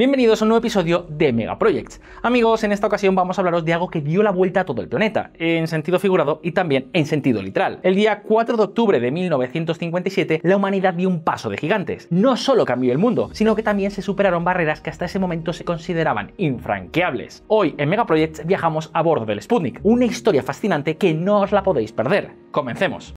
Bienvenidos a un nuevo episodio de Projects, Amigos, en esta ocasión vamos a hablaros de algo que dio la vuelta a todo el planeta, en sentido figurado y también en sentido literal. El día 4 de octubre de 1957, la humanidad dio un paso de gigantes. No solo cambió el mundo, sino que también se superaron barreras que hasta ese momento se consideraban infranqueables. Hoy en Projects viajamos a bordo del Sputnik, una historia fascinante que no os la podéis perder. Comencemos.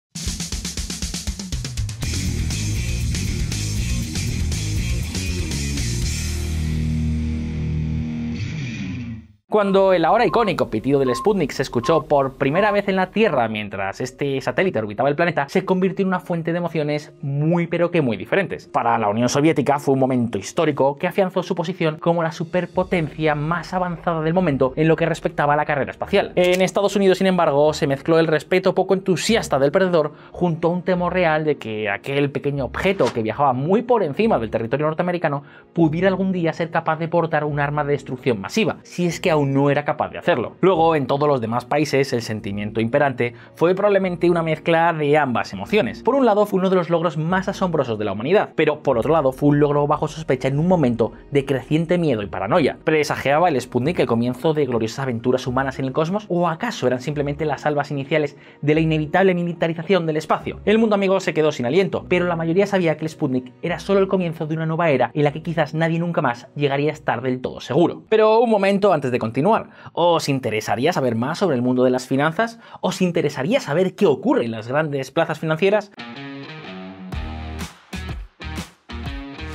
Cuando el ahora icónico pitido del Sputnik se escuchó por primera vez en la Tierra mientras este satélite orbitaba el planeta, se convirtió en una fuente de emociones muy pero que muy diferentes. Para la Unión Soviética fue un momento histórico que afianzó su posición como la superpotencia más avanzada del momento en lo que respectaba a la carrera espacial. En Estados Unidos, sin embargo, se mezcló el respeto poco entusiasta del perdedor junto a un temor real de que aquel pequeño objeto que viajaba muy por encima del territorio norteamericano pudiera algún día ser capaz de portar un arma de destrucción masiva, si es que no era capaz de hacerlo. Luego, en todos los demás países, el sentimiento imperante fue probablemente una mezcla de ambas emociones. Por un lado, fue uno de los logros más asombrosos de la humanidad, pero por otro lado, fue un logro bajo sospecha en un momento de creciente miedo y paranoia. ¿Presagiaba el Sputnik el comienzo de gloriosas aventuras humanas en el cosmos? ¿O acaso eran simplemente las salvas iniciales de la inevitable militarización del espacio? El mundo amigo se quedó sin aliento, pero la mayoría sabía que el Sputnik era solo el comienzo de una nueva era en la que quizás nadie nunca más llegaría a estar del todo seguro. Pero un momento antes de continuar continuar? ¿Os interesaría saber más sobre el mundo de las finanzas? ¿Os interesaría saber qué ocurre en las grandes plazas financieras?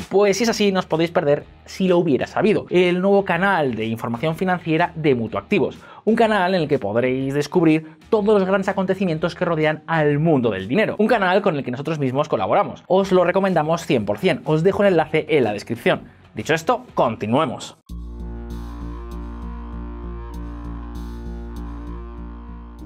Pues si es así, no os podéis perder si lo hubiera sabido, el nuevo canal de información financiera de Mutuactivos, un canal en el que podréis descubrir todos los grandes acontecimientos que rodean al mundo del dinero, un canal con el que nosotros mismos colaboramos. Os lo recomendamos 100%, os dejo el enlace en la descripción. Dicho esto, continuemos.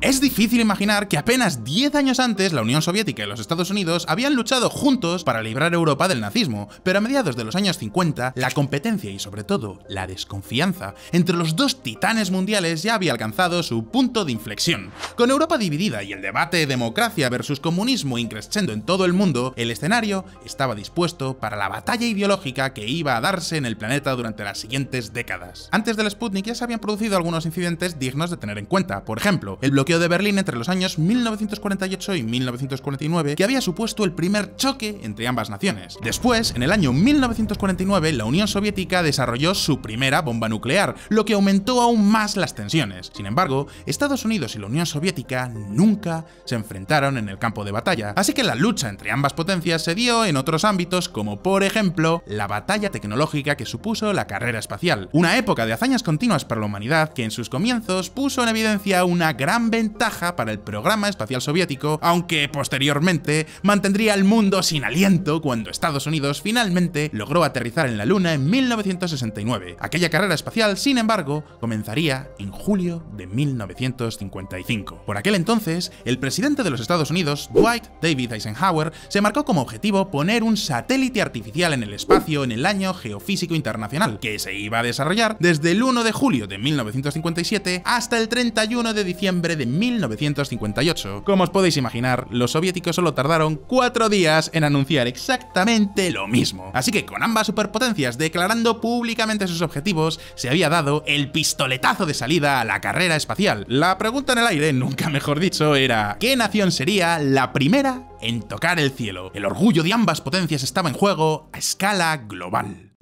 Es difícil imaginar que apenas 10 años antes la Unión Soviética y los Estados Unidos habían luchado juntos para librar Europa del nazismo, pero a mediados de los años 50 la competencia y sobre todo la desconfianza entre los dos titanes mundiales ya había alcanzado su punto de inflexión. Con Europa dividida y el debate democracia versus comunismo increciendo en todo el mundo, el escenario estaba dispuesto para la batalla ideológica que iba a darse en el planeta durante las siguientes décadas. Antes del Sputnik ya se habían producido algunos incidentes dignos de tener en cuenta, por ejemplo, el bloqueo de Berlín entre los años 1948 y 1949, que había supuesto el primer choque entre ambas naciones. Después, en el año 1949, la Unión Soviética desarrolló su primera bomba nuclear, lo que aumentó aún más las tensiones. Sin embargo, Estados Unidos y la Unión Soviética nunca se enfrentaron en el campo de batalla, así que la lucha entre ambas potencias se dio en otros ámbitos como por ejemplo la batalla tecnológica que supuso la carrera espacial, una época de hazañas continuas para la humanidad que en sus comienzos puso en evidencia una gran ventaja para el programa espacial soviético, aunque posteriormente mantendría al mundo sin aliento cuando Estados Unidos finalmente logró aterrizar en la Luna en 1969. Aquella carrera espacial, sin embargo, comenzaría en julio de 1955. Por aquel entonces, el presidente de los Estados Unidos, Dwight David Eisenhower, se marcó como objetivo poner un satélite artificial en el espacio en el año geofísico internacional, que se iba a desarrollar desde el 1 de julio de 1957 hasta el 31 de diciembre de 1958. Como os podéis imaginar, los soviéticos solo tardaron cuatro días en anunciar exactamente lo mismo. Así que con ambas superpotencias declarando públicamente sus objetivos, se había dado el pistoletazo de salida a la carrera espacial. La pregunta en el aire, nunca mejor dicho, era ¿qué nación sería la primera en tocar el cielo? El orgullo de ambas potencias estaba en juego a escala global.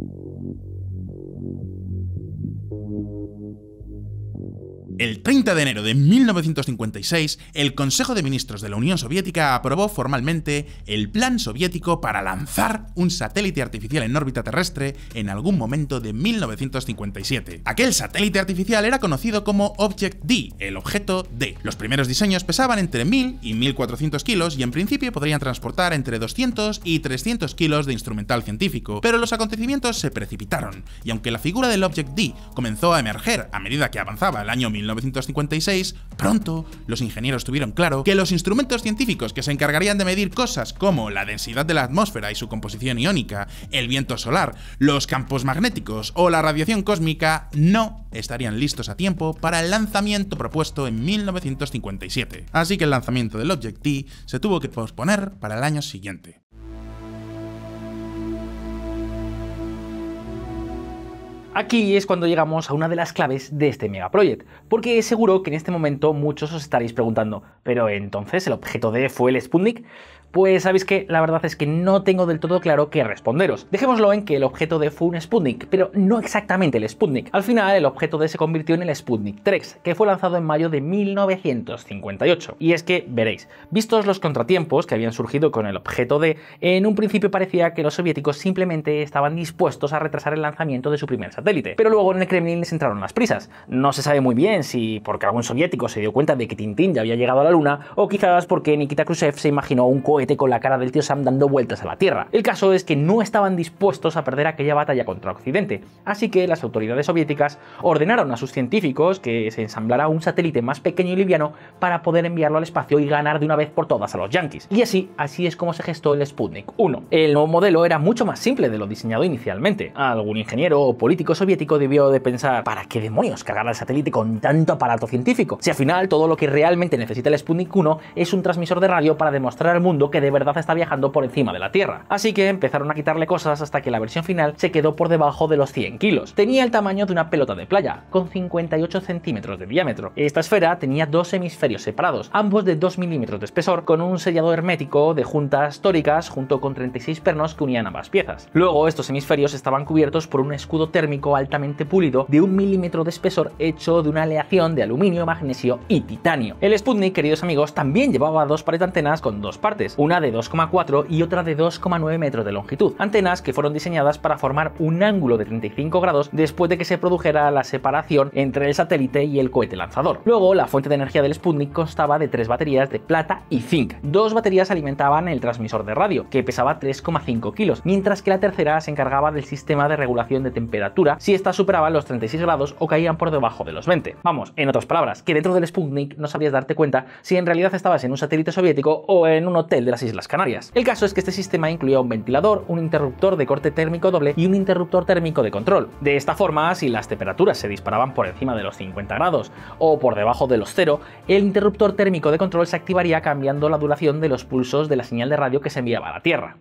El 30 de enero de 1956, el Consejo de Ministros de la Unión Soviética aprobó formalmente el plan soviético para lanzar un satélite artificial en órbita terrestre en algún momento de 1957. Aquel satélite artificial era conocido como Object D, el objeto D. Los primeros diseños pesaban entre 1000 y 1400 kilos y en principio podrían transportar entre 200 y 300 kilos de instrumental científico, pero los acontecimientos se precipitaron y aunque la figura del Object D comenzó a emerger a medida que avanzaba el año 1957, 1956, pronto los ingenieros tuvieron claro que los instrumentos científicos que se encargarían de medir cosas como la densidad de la atmósfera y su composición iónica, el viento solar, los campos magnéticos o la radiación cósmica no estarían listos a tiempo para el lanzamiento propuesto en 1957. Así que el lanzamiento del Object T se tuvo que posponer para el año siguiente. Aquí es cuando llegamos a una de las claves de este megaproject, porque seguro que en este momento muchos os estaréis preguntando, pero entonces el objeto de fue el Sputnik? Pues sabéis que la verdad es que no tengo del todo claro qué responderos. Dejémoslo en que el objeto D fue un Sputnik, pero no exactamente el Sputnik. Al final, el objeto D se convirtió en el Sputnik 3, que fue lanzado en mayo de 1958. Y es que, veréis, vistos los contratiempos que habían surgido con el objeto D, en un principio parecía que los soviéticos simplemente estaban dispuestos a retrasar el lanzamiento de su primer satélite. Pero luego en el Kremlin les entraron las prisas. No se sabe muy bien si porque algún soviético se dio cuenta de que Tintín ya había llegado a la Luna, o quizás porque Nikita Khrushchev se imaginó un cohete con la cara del tío Sam dando vueltas a la Tierra. El caso es que no estaban dispuestos a perder aquella batalla contra Occidente, así que las autoridades soviéticas ordenaron a sus científicos que se ensamblara un satélite más pequeño y liviano para poder enviarlo al espacio y ganar de una vez por todas a los yankees. Y así, así es como se gestó el Sputnik 1. El nuevo modelo era mucho más simple de lo diseñado inicialmente. Algún ingeniero o político soviético debió de pensar, ¿para qué demonios cargar al satélite con tanto aparato científico? Si al final todo lo que realmente necesita el Sputnik 1 es un transmisor de radio para demostrar al mundo que de verdad está viajando por encima de la Tierra. Así que empezaron a quitarle cosas hasta que la versión final se quedó por debajo de los 100 kilos. Tenía el tamaño de una pelota de playa, con 58 centímetros de diámetro. Esta esfera tenía dos hemisferios separados, ambos de 2 milímetros de espesor, con un sellado hermético de juntas tóricas junto con 36 pernos que unían ambas piezas. Luego, estos hemisferios estaban cubiertos por un escudo térmico altamente pulido de un milímetro de espesor hecho de una aleación de aluminio, magnesio y titanio. El Sputnik, queridos amigos, también llevaba dos pares de antenas con dos partes, una de 2,4 y otra de 2,9 metros de longitud, antenas que fueron diseñadas para formar un ángulo de 35 grados después de que se produjera la separación entre el satélite y el cohete lanzador. Luego, la fuente de energía del Sputnik constaba de tres baterías de plata y zinc. Dos baterías alimentaban el transmisor de radio, que pesaba 3,5 kilos, mientras que la tercera se encargaba del sistema de regulación de temperatura si ésta superaba los 36 grados o caían por debajo de los 20. Vamos, en otras palabras, que dentro del Sputnik no sabías darte cuenta si en realidad estabas en un satélite soviético o en un hotel las Islas Canarias. El caso es que este sistema incluía un ventilador, un interruptor de corte térmico doble y un interruptor térmico de control. De esta forma, si las temperaturas se disparaban por encima de los 50 grados o por debajo de los 0, el interruptor térmico de control se activaría cambiando la duración de los pulsos de la señal de radio que se enviaba a la Tierra.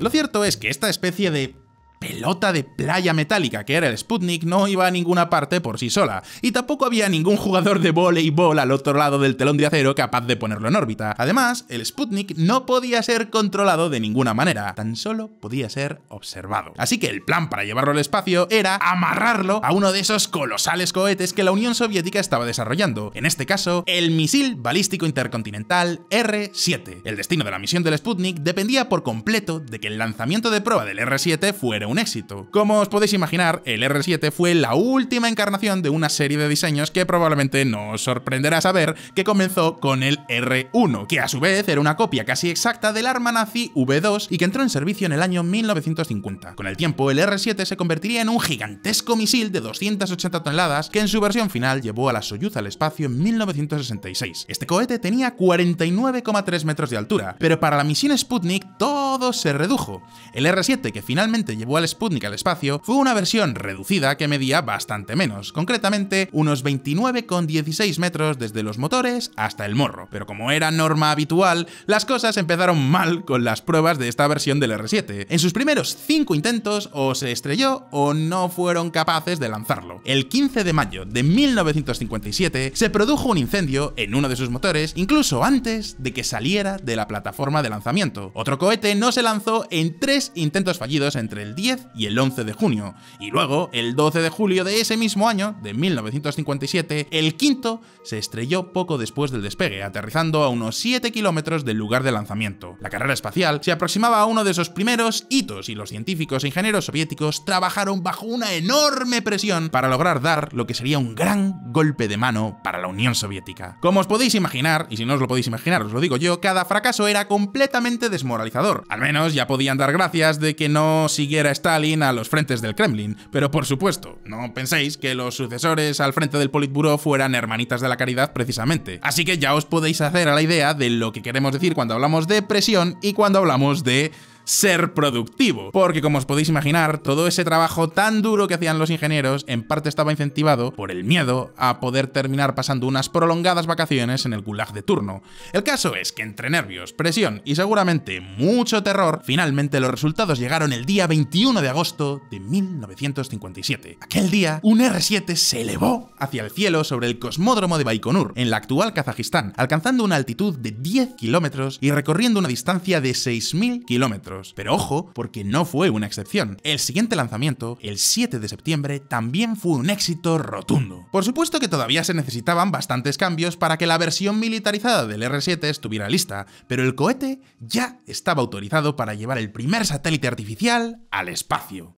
Lo cierto es que esta especie de pelota de playa metálica que era el Sputnik no iba a ninguna parte por sí sola, y tampoco había ningún jugador de voleibol al otro lado del telón de acero capaz de ponerlo en órbita. Además, el Sputnik no podía ser controlado de ninguna manera, tan solo podía ser observado. Así que el plan para llevarlo al espacio era amarrarlo a uno de esos colosales cohetes que la Unión Soviética estaba desarrollando, en este caso, el misil balístico intercontinental R-7. El destino de la misión del Sputnik dependía por completo de que el lanzamiento de prueba del R-7 fuera un éxito. Como os podéis imaginar, el R7 fue la última encarnación de una serie de diseños que probablemente no os sorprenderá saber que comenzó con el R1, que a su vez era una copia casi exacta del arma nazi V2 y que entró en servicio en el año 1950. Con el tiempo, el R7 se convertiría en un gigantesco misil de 280 toneladas que en su versión final llevó a la Soyuz al espacio en 1966. Este cohete tenía 49,3 metros de altura, pero para la misión Sputnik todo se redujo. El R7, que finalmente llevó Sputnik al espacio fue una versión reducida que medía bastante menos, concretamente unos 29,16 metros desde los motores hasta el morro. Pero como era norma habitual, las cosas empezaron mal con las pruebas de esta versión del R7. En sus primeros 5 intentos o se estrelló o no fueron capaces de lanzarlo. El 15 de mayo de 1957 se produjo un incendio en uno de sus motores, incluso antes de que saliera de la plataforma de lanzamiento. Otro cohete no se lanzó en 3 intentos fallidos entre el 10 y el 11 de junio, y luego, el 12 de julio de ese mismo año, de 1957, el quinto se estrelló poco después del despegue, aterrizando a unos 7 kilómetros del lugar de lanzamiento. La carrera espacial se aproximaba a uno de esos primeros hitos y los científicos e ingenieros soviéticos trabajaron bajo una enorme presión para lograr dar lo que sería un gran golpe de mano para la Unión Soviética. Como os podéis imaginar, y si no os lo podéis imaginar, os lo digo yo, cada fracaso era completamente desmoralizador. Al menos ya podían dar gracias de que no siguiera Stalin a los frentes del Kremlin, pero por supuesto, no penséis que los sucesores al frente del Politburo fueran hermanitas de la caridad precisamente. Así que ya os podéis hacer a la idea de lo que queremos decir cuando hablamos de presión y cuando hablamos de ser productivo. Porque como os podéis imaginar, todo ese trabajo tan duro que hacían los ingenieros en parte estaba incentivado por el miedo a poder terminar pasando unas prolongadas vacaciones en el gulag de turno. El caso es que entre nervios, presión y seguramente mucho terror, finalmente los resultados llegaron el día 21 de agosto de 1957. Aquel día, un R7 se elevó hacia el cielo sobre el cosmódromo de Baikonur, en la actual Kazajistán, alcanzando una altitud de 10 kilómetros y recorriendo una distancia de 6.000 kilómetros pero ojo, porque no fue una excepción. El siguiente lanzamiento, el 7 de septiembre, también fue un éxito rotundo. Por supuesto que todavía se necesitaban bastantes cambios para que la versión militarizada del R7 estuviera lista, pero el cohete ya estaba autorizado para llevar el primer satélite artificial al espacio.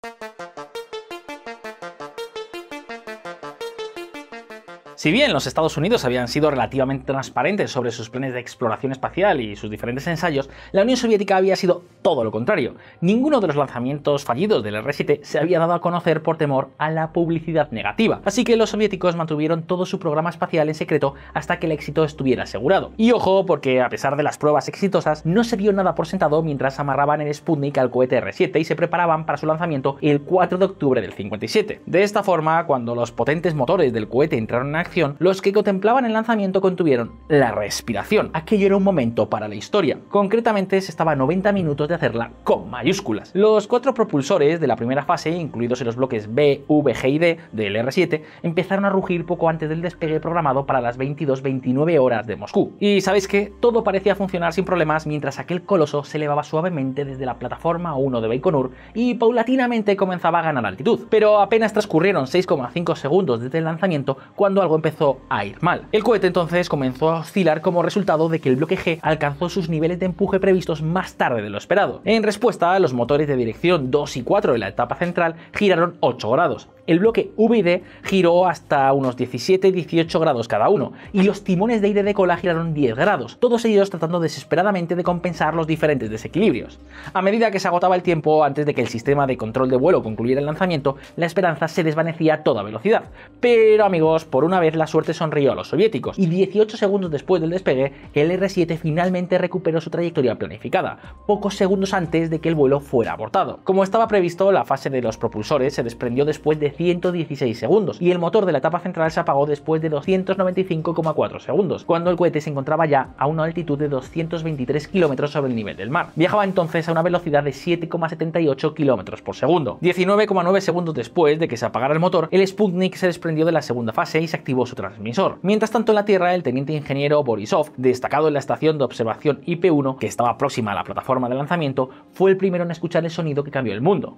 Si bien los Estados Unidos habían sido relativamente transparentes sobre sus planes de exploración espacial y sus diferentes ensayos, la Unión Soviética había sido todo lo contrario. Ninguno de los lanzamientos fallidos del R7 se había dado a conocer por temor a la publicidad negativa, así que los soviéticos mantuvieron todo su programa espacial en secreto hasta que el éxito estuviera asegurado. Y ojo, porque a pesar de las pruebas exitosas, no se vio nada por sentado mientras amarraban el Sputnik al cohete R7 y se preparaban para su lanzamiento el 4 de octubre del 57. De esta forma, cuando los potentes motores del cohete entraron en los que contemplaban el lanzamiento contuvieron la respiración. Aquello era un momento para la historia. Concretamente, se estaba a 90 minutos de hacerla con mayúsculas. Los cuatro propulsores de la primera fase, incluidos en los bloques B, V, G y D del R7, empezaron a rugir poco antes del despegue programado para las 22-29 horas de Moscú. Y sabéis que todo parecía funcionar sin problemas mientras aquel coloso se elevaba suavemente desde la plataforma 1 de Baikonur y paulatinamente comenzaba a ganar altitud. Pero apenas transcurrieron 6,5 segundos desde el lanzamiento cuando algo empezó a ir mal. El cohete entonces comenzó a oscilar como resultado de que el bloque G alcanzó sus niveles de empuje previstos más tarde de lo esperado. En respuesta, los motores de dirección 2 y 4 de la etapa central giraron 8 grados, el bloque VD giró hasta unos 17-18 grados cada uno, y los timones de aire de cola giraron 10 grados, todos ellos tratando desesperadamente de compensar los diferentes desequilibrios. A medida que se agotaba el tiempo antes de que el sistema de control de vuelo concluyera el lanzamiento, la esperanza se desvanecía a toda velocidad. Pero amigos, por una vez la suerte sonrió a los soviéticos, y 18 segundos después del despegue, el R-7 finalmente recuperó su trayectoria planificada, pocos segundos antes de que el vuelo fuera abortado. Como estaba previsto, la fase de los propulsores se desprendió después de 116 segundos y el motor de la etapa central se apagó después de 295,4 segundos, cuando el cohete se encontraba ya a una altitud de 223 kilómetros sobre el nivel del mar. Viajaba entonces a una velocidad de 7,78 kilómetros por segundo. 19,9 segundos después de que se apagara el motor, el Sputnik se desprendió de la segunda fase y se activó su transmisor. Mientras tanto en la Tierra, el teniente ingeniero Borisov, destacado en la estación de observación IP-1, que estaba próxima a la plataforma de lanzamiento, fue el primero en escuchar el sonido que cambió el mundo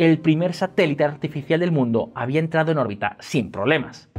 el primer satélite artificial del mundo había entrado en órbita sin problemas.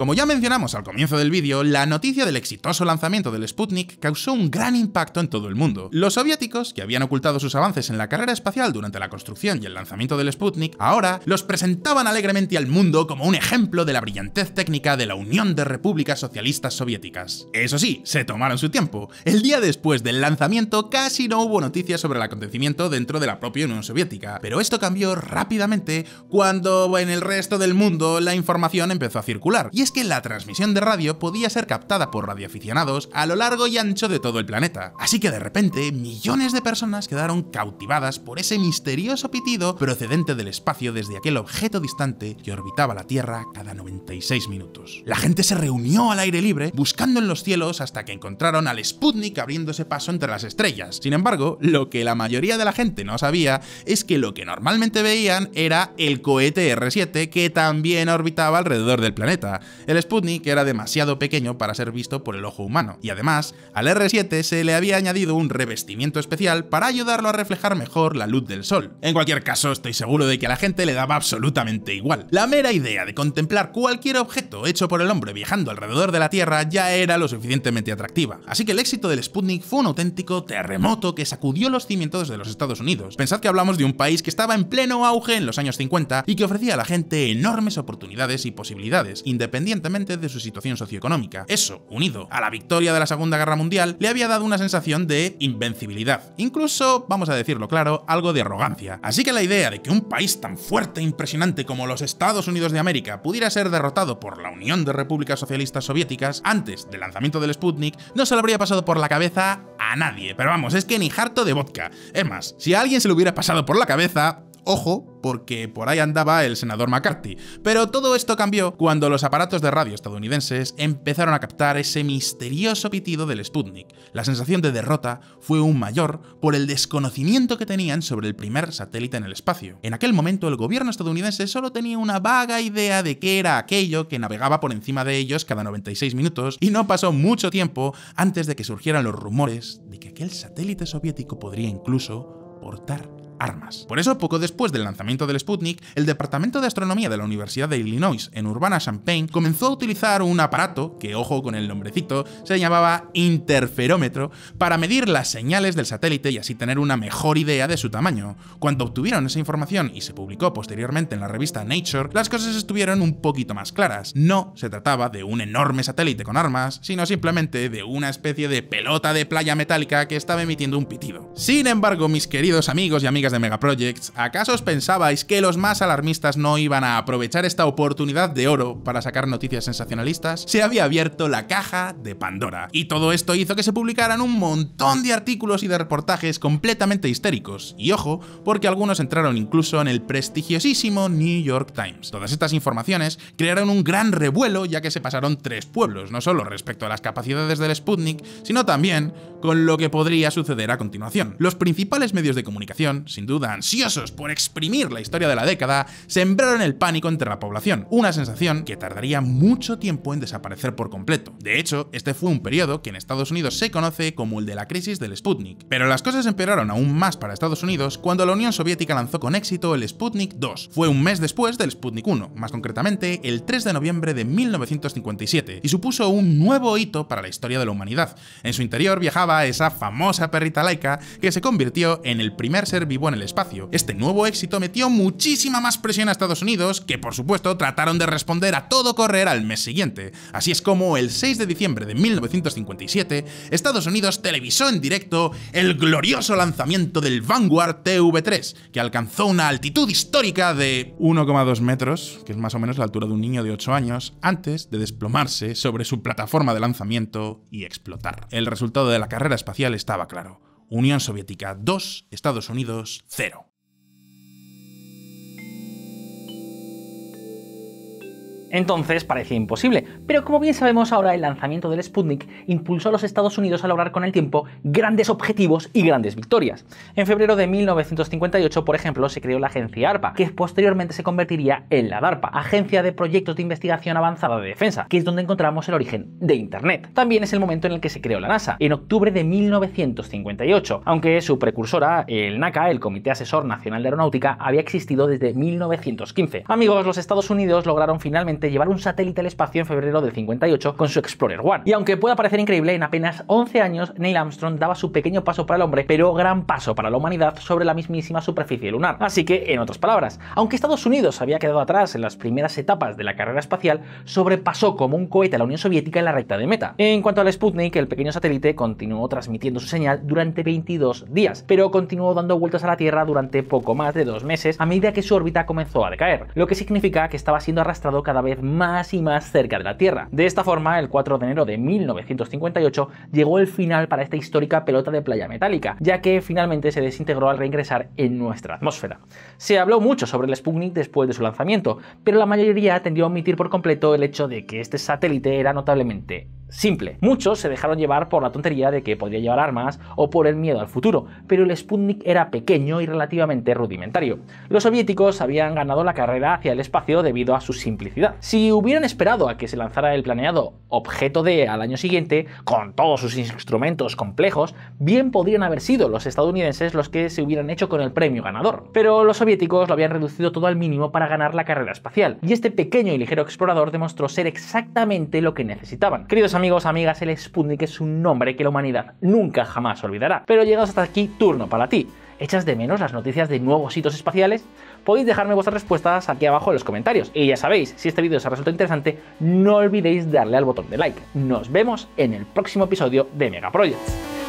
Como ya mencionamos al comienzo del vídeo, la noticia del exitoso lanzamiento del Sputnik causó un gran impacto en todo el mundo. Los soviéticos, que habían ocultado sus avances en la carrera espacial durante la construcción y el lanzamiento del Sputnik, ahora los presentaban alegremente al mundo como un ejemplo de la brillantez técnica de la Unión de Repúblicas Socialistas Soviéticas. Eso sí, se tomaron su tiempo. El día después del lanzamiento casi no hubo noticias sobre el acontecimiento dentro de la propia Unión Soviética, pero esto cambió rápidamente cuando en el resto del mundo la información empezó a circular que la transmisión de radio podía ser captada por radioaficionados a lo largo y ancho de todo el planeta. Así que de repente, millones de personas quedaron cautivadas por ese misterioso pitido procedente del espacio desde aquel objeto distante que orbitaba la Tierra cada 96 minutos. La gente se reunió al aire libre buscando en los cielos hasta que encontraron al Sputnik abriéndose paso entre las estrellas. Sin embargo, lo que la mayoría de la gente no sabía es que lo que normalmente veían era el cohete R7 que también orbitaba alrededor del planeta. El Sputnik era demasiado pequeño para ser visto por el ojo humano, y además, al R7 se le había añadido un revestimiento especial para ayudarlo a reflejar mejor la luz del sol. En cualquier caso, estoy seguro de que a la gente le daba absolutamente igual. La mera idea de contemplar cualquier objeto hecho por el hombre viajando alrededor de la Tierra ya era lo suficientemente atractiva. Así que el éxito del Sputnik fue un auténtico terremoto que sacudió los cimientos de los Estados Unidos. Pensad que hablamos de un país que estaba en pleno auge en los años 50 y que ofrecía a la gente enormes oportunidades y posibilidades, independientemente independientemente de su situación socioeconómica. Eso, unido a la victoria de la Segunda Guerra Mundial, le había dado una sensación de invencibilidad. Incluso, vamos a decirlo claro, algo de arrogancia. Así que la idea de que un país tan fuerte e impresionante como los Estados Unidos de América pudiera ser derrotado por la Unión de Repúblicas Socialistas Soviéticas antes del lanzamiento del Sputnik no se le habría pasado por la cabeza a nadie. Pero vamos, es que ni harto de vodka. Es más, si a alguien se le hubiera pasado por la cabeza, ojo, porque por ahí andaba el senador McCarthy. Pero todo esto cambió cuando los aparatos de radio estadounidenses empezaron a captar ese misterioso pitido del Sputnik. La sensación de derrota fue un mayor por el desconocimiento que tenían sobre el primer satélite en el espacio. En aquel momento el gobierno estadounidense solo tenía una vaga idea de qué era aquello que navegaba por encima de ellos cada 96 minutos y no pasó mucho tiempo antes de que surgieran los rumores de que aquel satélite soviético podría incluso portar armas. Por eso, poco después del lanzamiento del Sputnik, el Departamento de Astronomía de la Universidad de Illinois en Urbana-Champaign comenzó a utilizar un aparato, que ojo con el nombrecito, se llamaba interferómetro, para medir las señales del satélite y así tener una mejor idea de su tamaño. Cuando obtuvieron esa información y se publicó posteriormente en la revista Nature, las cosas estuvieron un poquito más claras. No se trataba de un enorme satélite con armas, sino simplemente de una especie de pelota de playa metálica que estaba emitiendo un pitido. Sin embargo, mis queridos amigos y amigas de megaprojects, ¿acaso os pensabais que los más alarmistas no iban a aprovechar esta oportunidad de oro para sacar noticias sensacionalistas? Se había abierto la caja de Pandora. Y todo esto hizo que se publicaran un montón de artículos y de reportajes completamente histéricos. Y ojo, porque algunos entraron incluso en el prestigiosísimo New York Times. Todas estas informaciones crearon un gran revuelo ya que se pasaron tres pueblos, no solo respecto a las capacidades del Sputnik, sino también con lo que podría suceder a continuación. Los principales medios de comunicación, sin duda ansiosos por exprimir la historia de la década, sembraron el pánico entre la población, una sensación que tardaría mucho tiempo en desaparecer por completo. De hecho, este fue un periodo que en Estados Unidos se conoce como el de la crisis del Sputnik. Pero las cosas empeoraron aún más para Estados Unidos cuando la Unión Soviética lanzó con éxito el Sputnik 2. Fue un mes después del Sputnik 1, más concretamente el 3 de noviembre de 1957, y supuso un nuevo hito para la historia de la humanidad. En su interior viajaba esa famosa perrita laica que se convirtió en el primer ser vivo en el espacio. Este nuevo éxito metió muchísima más presión a Estados Unidos, que por supuesto trataron de responder a todo correr al mes siguiente. Así es como el 6 de diciembre de 1957, Estados Unidos televisó en directo el glorioso lanzamiento del Vanguard TV3, que alcanzó una altitud histórica de 1,2 metros, que es más o menos la altura de un niño de 8 años, antes de desplomarse sobre su plataforma de lanzamiento y explotar. El resultado de la carrera espacial estaba claro. Unión Soviética 2, Estados Unidos 0. Entonces parecía imposible, pero como bien sabemos ahora, el lanzamiento del Sputnik impulsó a los Estados Unidos a lograr con el tiempo grandes objetivos y grandes victorias. En febrero de 1958, por ejemplo, se creó la agencia ARPA, que posteriormente se convertiría en la DARPA, Agencia de Proyectos de Investigación Avanzada de Defensa, que es donde encontramos el origen de Internet. También es el momento en el que se creó la NASA, en octubre de 1958, aunque su precursora, el NACA, el Comité Asesor Nacional de Aeronáutica, había existido desde 1915. Amigos, los Estados Unidos lograron finalmente llevar un satélite al espacio en febrero de 58 con su Explorer One. Y aunque pueda parecer increíble, en apenas 11 años Neil Armstrong daba su pequeño paso para el hombre, pero gran paso para la humanidad sobre la mismísima superficie lunar. Así que, en otras palabras, aunque Estados Unidos había quedado atrás en las primeras etapas de la carrera espacial, sobrepasó como un cohete a la Unión Soviética en la recta de meta. En cuanto al Sputnik, el pequeño satélite continuó transmitiendo su señal durante 22 días, pero continuó dando vueltas a la Tierra durante poco más de dos meses a medida que su órbita comenzó a decaer, lo que significa que estaba siendo arrastrado cada vez más y más cerca de la Tierra. De esta forma, el 4 de enero de 1958 llegó el final para esta histórica pelota de playa metálica, ya que finalmente se desintegró al reingresar en nuestra atmósfera. Se habló mucho sobre el Sputnik después de su lanzamiento, pero la mayoría tendió a omitir por completo el hecho de que este satélite era notablemente simple. Muchos se dejaron llevar por la tontería de que podría llevar armas o por el miedo al futuro, pero el Sputnik era pequeño y relativamente rudimentario. Los soviéticos habían ganado la carrera hacia el espacio debido a su simplicidad. Si hubieran esperado a que se lanzara el planeado objeto D al año siguiente, con todos sus instrumentos complejos, bien podrían haber sido los estadounidenses los que se hubieran hecho con el premio ganador. Pero los soviéticos lo habían reducido todo al mínimo para ganar la carrera espacial, y este pequeño y ligero explorador demostró ser exactamente lo que necesitaban amigos, amigas, el Sputnik es un nombre que la humanidad nunca jamás olvidará. Pero llegados hasta aquí, turno para ti. ¿Echas de menos las noticias de nuevos hitos espaciales? Podéis dejarme vuestras respuestas aquí abajo en los comentarios. Y ya sabéis, si este vídeo os ha resultado interesante, no olvidéis darle al botón de like. Nos vemos en el próximo episodio de Mega Projects.